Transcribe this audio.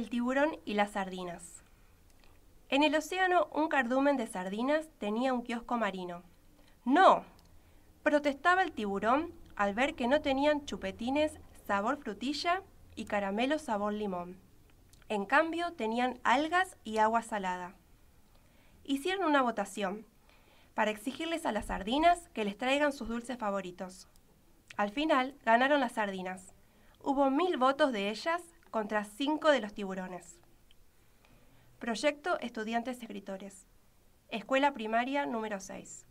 el tiburón y las sardinas. En el océano un cardumen de sardinas tenía un kiosco marino. ¡No! protestaba el tiburón al ver que no tenían chupetines sabor frutilla y caramelo sabor limón. En cambio tenían algas y agua salada. Hicieron una votación para exigirles a las sardinas que les traigan sus dulces favoritos. Al final ganaron las sardinas. Hubo mil votos de ellas contra cinco de los tiburones. Proyecto Estudiantes Escritores. Escuela Primaria número 6.